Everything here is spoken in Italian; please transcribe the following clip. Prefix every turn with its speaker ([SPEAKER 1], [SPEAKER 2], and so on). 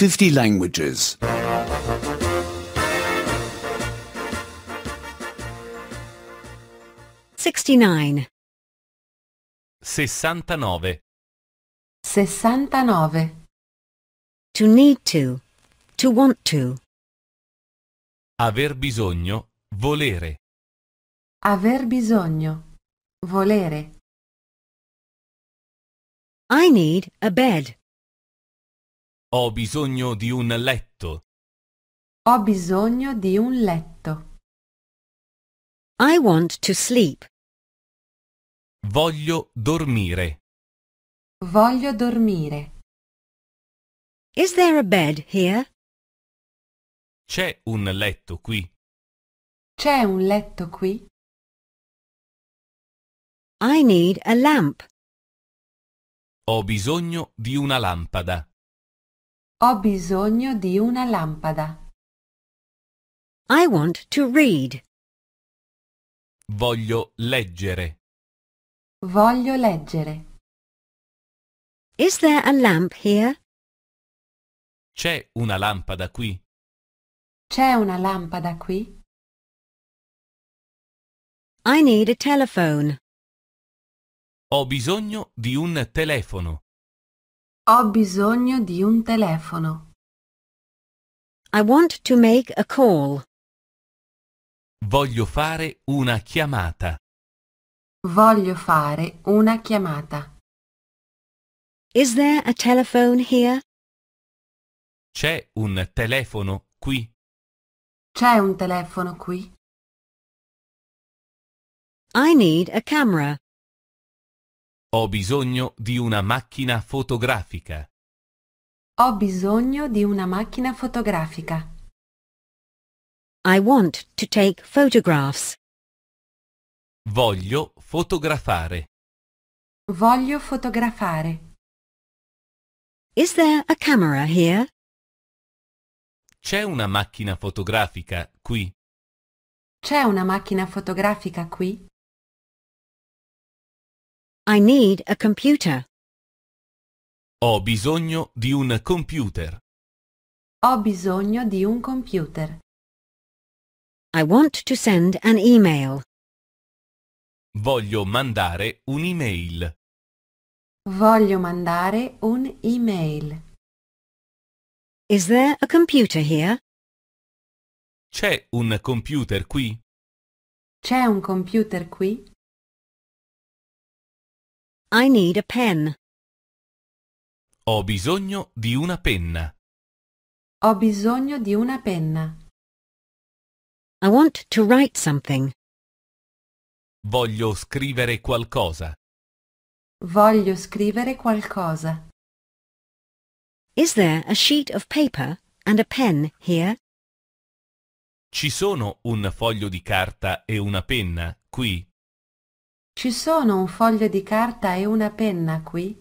[SPEAKER 1] 50 languages.
[SPEAKER 2] Sixty-nine.
[SPEAKER 1] Sessantanove.
[SPEAKER 2] Sessantanove. To need to. To want to.
[SPEAKER 1] Aver bisogno. Volere.
[SPEAKER 2] Aver bisogno. Volere. I need a bed.
[SPEAKER 1] Ho bisogno di un letto.
[SPEAKER 2] Ho bisogno di un letto. I want to sleep.
[SPEAKER 1] Voglio dormire.
[SPEAKER 2] Voglio dormire. Is there a bed here?
[SPEAKER 1] C'è un letto qui.
[SPEAKER 2] C'è un letto qui? I need a lamp.
[SPEAKER 1] Ho bisogno di una lampada.
[SPEAKER 2] Ho bisogno di una lampada. I want to read.
[SPEAKER 1] Voglio leggere.
[SPEAKER 2] Voglio leggere. Is there a lamp here?
[SPEAKER 1] C'è una lampada qui.
[SPEAKER 2] C'è una lampada qui? I need a telephone.
[SPEAKER 1] Ho bisogno di un telefono.
[SPEAKER 2] Ho bisogno di un telefono. I want to make a call.
[SPEAKER 1] Voglio fare una chiamata.
[SPEAKER 2] Voglio fare una chiamata. Is there a telephone here?
[SPEAKER 1] C'è un telefono qui.
[SPEAKER 2] C'è un telefono qui. I need a camera.
[SPEAKER 1] Ho bisogno di una macchina fotografica.
[SPEAKER 2] Ho bisogno di una macchina fotografica. I want to take photographs.
[SPEAKER 1] Voglio fotografare.
[SPEAKER 2] Voglio fotografare. Is there a camera here?
[SPEAKER 1] C'è una macchina fotografica qui.
[SPEAKER 2] C'è una macchina fotografica qui? I need a computer.
[SPEAKER 1] Ho bisogno di un computer.
[SPEAKER 2] Ho bisogno di un computer. I want to send an email.
[SPEAKER 1] Voglio mandare un'email.
[SPEAKER 2] Voglio mandare un'email. Is there a computer here?
[SPEAKER 1] C'è un computer qui?
[SPEAKER 2] C'è un computer qui? I need a pen.
[SPEAKER 1] Ho bisogno di una penna.
[SPEAKER 2] Ho bisogno di una penna. I want to write something.
[SPEAKER 1] Voglio scrivere qualcosa.
[SPEAKER 2] Voglio scrivere qualcosa. Is there a sheet of paper and a pen here?
[SPEAKER 1] Ci sono un foglio di carta e una penna qui?
[SPEAKER 2] Ci sono un foglio di carta e una penna qui?